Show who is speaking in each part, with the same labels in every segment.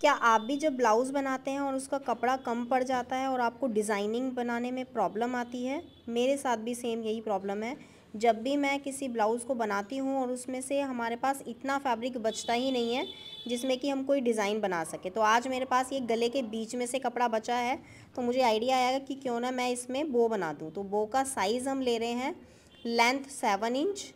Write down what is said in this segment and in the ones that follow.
Speaker 1: क्या आप भी जब ब्लाउज़ बनाते हैं और उसका कपड़ा कम पड़ जाता है और आपको डिज़ाइनिंग बनाने में प्रॉब्लम आती है मेरे साथ भी सेम यही प्रॉब्लम है जब भी मैं किसी ब्लाउज़ को बनाती हूँ और उसमें से हमारे पास इतना फैब्रिक बचता ही नहीं है जिसमें कि हम कोई डिज़ाइन बना सके तो आज मेरे पास ये गले के बीच में से कपड़ा बचा है तो मुझे आइडिया आया कि क्यों ना मैं इसमें बो बना दूँ तो बो का साइज़ हम ले रहे हैं लेंथ सेवन इंच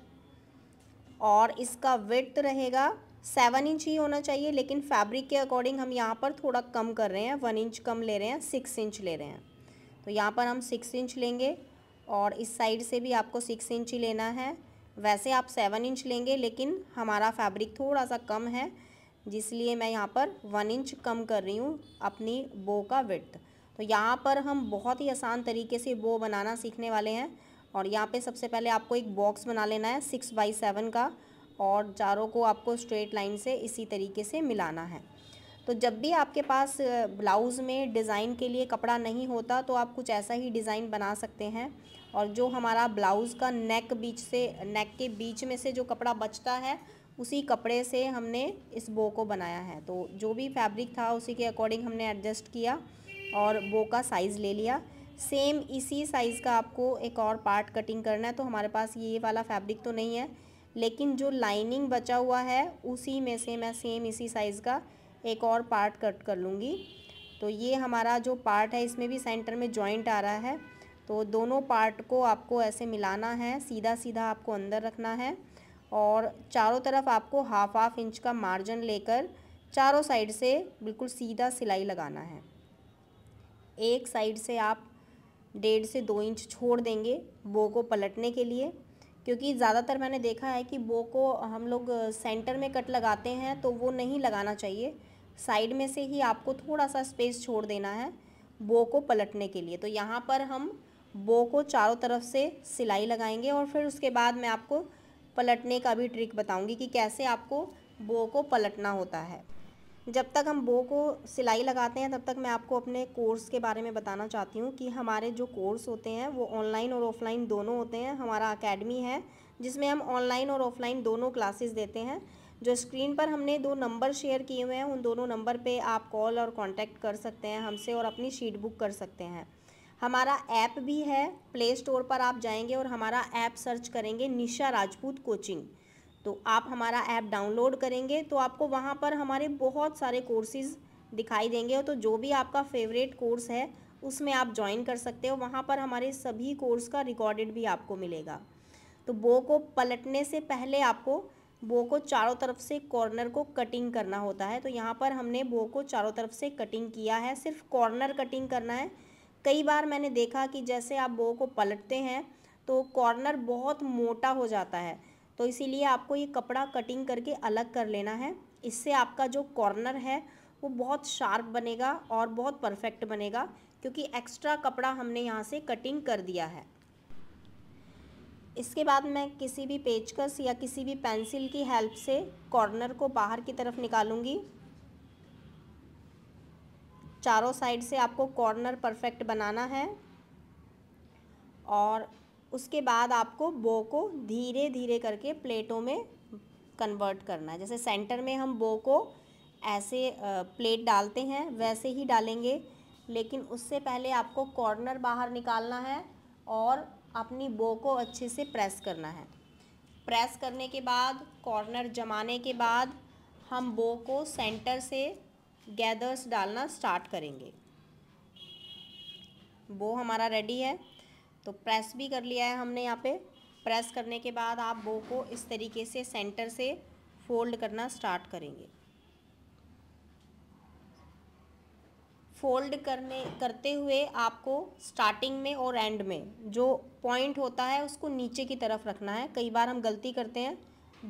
Speaker 1: और इसका विथ रहेगा सेवन इंच ही होना चाहिए लेकिन फैब्रिक के अकॉर्डिंग हम यहाँ पर थोड़ा कम कर रहे हैं वन इंच कम ले रहे हैं सिक्स इंच ले रहे हैं तो यहाँ पर हम सिक्स इंच लेंगे और इस साइड से भी आपको सिक्स इंच ही लेना है वैसे आप सेवन इंच लेंगे लेकिन हमारा फैब्रिक थोड़ा सा कम है जिसलिए मैं यहाँ पर वन इंच कम कर रही हूँ अपनी बो का विथ तो यहाँ पर हम बहुत ही आसान तरीके से बो बनाना सीखने वाले हैं और यहाँ पे सबसे पहले आपको एक बॉक्स बना लेना है सिक्स बाई सेवन का और चारों को आपको स्ट्रेट लाइन से इसी तरीके से मिलाना है तो जब भी आपके पास ब्लाउज़ में डिज़ाइन के लिए कपड़ा नहीं होता तो आप कुछ ऐसा ही डिज़ाइन बना सकते हैं और जो हमारा ब्लाउज़ का नेक बीच से नेक के बीच में से जो कपड़ा बचता है उसी कपड़े से हमने इस बो को बनाया है तो जो भी फैब्रिक था उसी के अकॉर्डिंग हमने एडजस्ट किया और बो का साइज़ ले लिया सेम इसी साइज़ का आपको एक और पार्ट कटिंग करना है तो हमारे पास ये वाला फैब्रिक तो नहीं है लेकिन जो लाइनिंग बचा हुआ है उसी में से मैं सेम इसी साइज़ का एक और पार्ट कट कर लूँगी तो ये हमारा जो पार्ट है इसमें भी सेंटर में जॉइंट आ रहा है तो दोनों पार्ट को आपको ऐसे मिलाना है सीधा सीधा आपको अंदर रखना है और चारों तरफ आपको हाफ हाफ इंच का मार्जिन लेकर चारों साइड से बिल्कुल सीधा सिलाई लगाना है एक साइड से आप डेढ़ से दो इंच छोड़ देंगे बो को पलटने के लिए क्योंकि ज़्यादातर मैंने देखा है कि बो को हम लोग सेंटर में कट लगाते हैं तो वो नहीं लगाना चाहिए साइड में से ही आपको थोड़ा सा स्पेस छोड़ देना है बो को पलटने के लिए तो यहाँ पर हम बो को चारों तरफ से सिलाई लगाएंगे और फिर उसके बाद मैं आपको पलटने का भी ट्रिक बताऊंगी कि कैसे आपको बो को पलटना होता है जब तक हम बो को सिलाई लगाते हैं तब तक मैं आपको अपने कोर्स के बारे में बताना चाहती हूँ कि हमारे जो कोर्स होते हैं वो ऑनलाइन और ऑफ़लाइन दोनों होते हैं हमारा अकेडमी है जिसमें हम ऑनलाइन और ऑफ़लाइन दोनों क्लासेस देते हैं जो स्क्रीन पर हमने दो नंबर शेयर किए हुए हैं उन दोनों नंबर पे आप कॉल और कांटेक्ट कर सकते हैं हमसे और अपनी शीट बुक कर सकते हैं हमारा ऐप भी है प्ले स्टोर पर आप जाएंगे और हमारा ऐप सर्च करेंगे निशा राजपूत कोचिंग तो आप हमारा ऐप डाउनलोड करेंगे तो आपको वहाँ पर हमारे बहुत सारे कोर्सेज़ दिखाई देंगे तो जो भी आपका फेवरेट कोर्स है उसमें आप ज्वाइन कर सकते हो वहाँ पर हमारे सभी कोर्स का रिकॉर्डेड भी आपको मिलेगा तो बो को पलटने से पहले आपको बो को चारों तरफ से कॉर्नर को कटिंग करना होता है तो यहाँ पर हमने बो को चारों तरफ से कटिंग किया है सिर्फ कॉर्नर कटिंग करना है कई बार मैंने देखा कि जैसे आप बो को पलटते हैं तो कॉर्नर बहुत मोटा हो जाता है तो इसीलिए आपको ये कपड़ा कटिंग करके अलग कर लेना है इससे आपका जो कॉर्नर है वो बहुत शार्प बनेगा और बहुत परफेक्ट बनेगा क्योंकि एक्स्ट्रा कपड़ा हमने यहाँ से कटिंग कर दिया है इसके बाद मैं किसी भी पेचकस या किसी भी पेंसिल की हेल्प से कॉर्नर को बाहर की तरफ निकालूंगी चारों साइड से आपको कॉर्नर परफेक्ट बनाना है और उसके बाद आपको बो को धीरे धीरे करके प्लेटों में कन्वर्ट करना है जैसे सेंटर में हम बो को ऐसे प्लेट डालते हैं वैसे ही डालेंगे लेकिन उससे पहले आपको कॉर्नर बाहर निकालना है और अपनी बो को अच्छे से प्रेस करना है प्रेस करने के बाद कॉर्नर जमाने के बाद हम बो को सेंटर से गैदर्स डालना स्टार्ट करेंगे बो हमारा रेडी है तो प्रेस भी कर लिया है हमने यहाँ पे प्रेस करने के बाद आप बो को इस तरीके से सेंटर से फोल्ड करना स्टार्ट करेंगे फोल्ड करने करते हुए आपको स्टार्टिंग में और एंड में जो पॉइंट होता है उसको नीचे की तरफ रखना है कई बार हम गलती करते हैं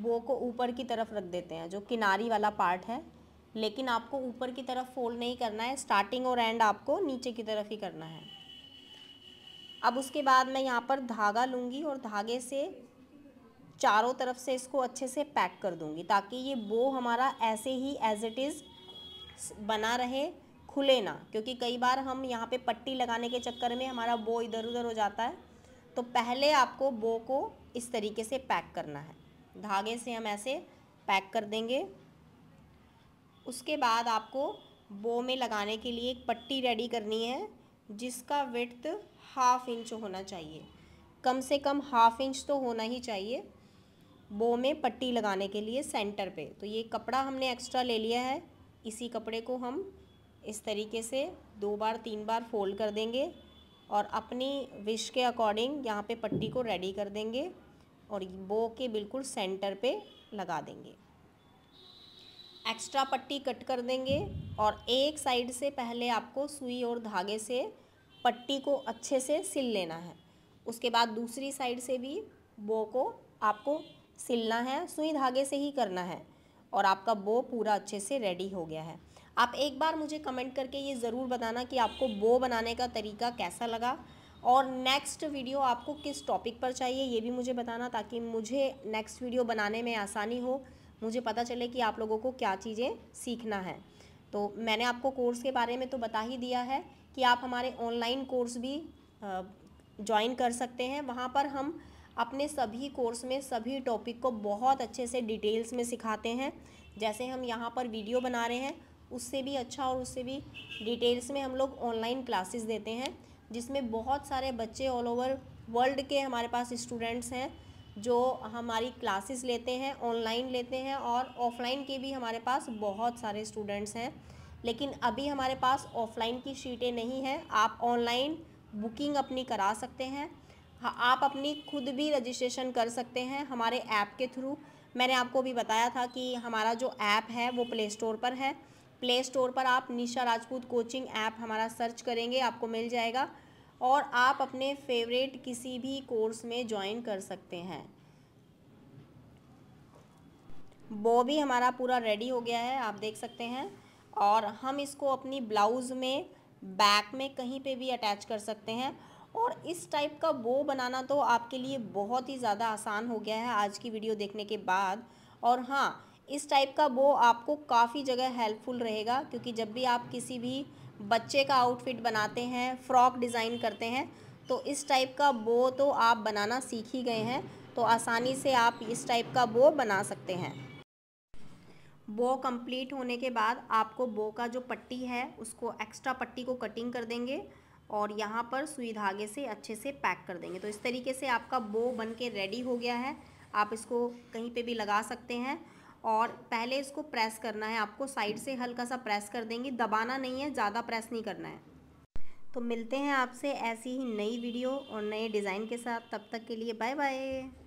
Speaker 1: बो को ऊपर की तरफ रख देते हैं जो किनारी वाला पार्ट है लेकिन आपको ऊपर की तरफ फोल्ड नहीं करना है स्टार्टिंग और एंड आपको नीचे की तरफ ही करना है अब उसके बाद मैं यहाँ पर धागा लूँगी और धागे से चारों तरफ से इसको अच्छे से पैक कर दूँगी ताकि ये बो हमारा ऐसे ही एज इट इज़ बना रहे खुले ना क्योंकि कई बार हम यहाँ पे पट्टी लगाने के चक्कर में हमारा बो इधर उधर हो जाता है तो पहले आपको बो को इस तरीके से पैक करना है धागे से हम ऐसे पैक कर देंगे उसके बाद आपको बो में लगाने के लिए एक पट्टी रेडी करनी है जिसका विड्थ हाफ इंच होना चाहिए कम से कम हाफ इंच तो होना ही चाहिए बो में पट्टी लगाने के लिए सेंटर पे तो ये कपड़ा हमने एक्स्ट्रा ले लिया है इसी कपड़े को हम इस तरीके से दो बार तीन बार फोल्ड कर देंगे और अपनी विश के अकॉर्डिंग यहाँ पे पट्टी को रेडी कर देंगे और बो के बिल्कुल सेंटर पे लगा देंगे एक्स्ट्रा पट्टी कट कर देंगे और एक साइड से पहले आपको सुई और धागे से पट्टी को अच्छे से सिल लेना है उसके बाद दूसरी साइड से भी बो को आपको सिलना है सुई धागे से ही करना है और आपका बो पूरा अच्छे से रेडी हो गया है आप एक बार मुझे कमेंट करके ये ज़रूर बताना कि आपको बो बनाने का तरीका कैसा लगा और नेक्स्ट वीडियो आपको किस टॉपिक पर चाहिए ये भी मुझे बताना ताकि मुझे नेक्स्ट वीडियो बनाने में आसानी हो मुझे पता चले कि आप लोगों को क्या चीज़ें सीखना है तो मैंने आपको कोर्स के बारे में तो बता ही दिया है कि आप हमारे ऑनलाइन कोर्स भी ज्वाइन कर सकते हैं वहाँ पर हम अपने सभी कोर्स में सभी टॉपिक को बहुत अच्छे से डिटेल्स में सिखाते हैं जैसे हम यहाँ पर वीडियो बना रहे हैं उससे भी अच्छा और उससे भी डिटेल्स में हम लोग ऑनलाइन क्लासेस देते हैं जिसमें बहुत सारे बच्चे ऑल ओवर वर्ल्ड के हमारे पास स्टूडेंट्स हैं जो हमारी क्लासेस लेते हैं ऑनलाइन लेते हैं और ऑफलाइन के भी हमारे पास बहुत सारे स्टूडेंट्स हैं लेकिन अभी हमारे पास ऑफलाइन की शीटें नहीं हैं आप ऑनलाइन बुकिंग अपनी करा सकते हैं हाँ, आप अपनी खुद भी रजिस्ट्रेशन कर सकते हैं हमारे ऐप के थ्रू मैंने आपको भी बताया था कि हमारा जो ऐप है वो प्ले स्टोर पर है प्ले स्टोर पर आप निशा राजपूत कोचिंग ऐप हमारा सर्च करेंगे आपको मिल जाएगा और आप अपने फेवरेट किसी भी कोर्स में ज्वाइन कर सकते हैं बो भी हमारा पूरा रेडी हो गया है आप देख सकते हैं और हम इसको अपनी ब्लाउज़ में बैक में कहीं पे भी अटैच कर सकते हैं और इस टाइप का बो बनाना तो आपके लिए बहुत ही ज़्यादा आसान हो गया है आज की वीडियो देखने के बाद और हाँ इस टाइप का बो आपको काफ़ी जगह हेल्पफुल रहेगा क्योंकि जब भी आप किसी भी बच्चे का आउटफिट बनाते हैं फ्रॉक डिज़ाइन करते हैं तो इस टाइप का बो तो आप बनाना सीख ही गए हैं तो आसानी से आप इस टाइप का बो बना सकते हैं बो कंप्लीट होने के बाद आपको बो का जो पट्टी है उसको एक्स्ट्रा पट्टी को कटिंग कर देंगे और यहाँ पर सुई धागे से अच्छे से पैक कर देंगे तो इस तरीके से आपका बो बन के रेडी हो गया है आप इसको कहीं पे भी लगा सकते हैं और पहले इसको प्रेस करना है आपको साइड से हल्का सा प्रेस कर देंगे दबाना नहीं है ज़्यादा प्रेस नहीं करना है तो मिलते हैं आपसे ऐसी ही नई वीडियो और नए डिज़ाइन के साथ तब तक के लिए बाय बाय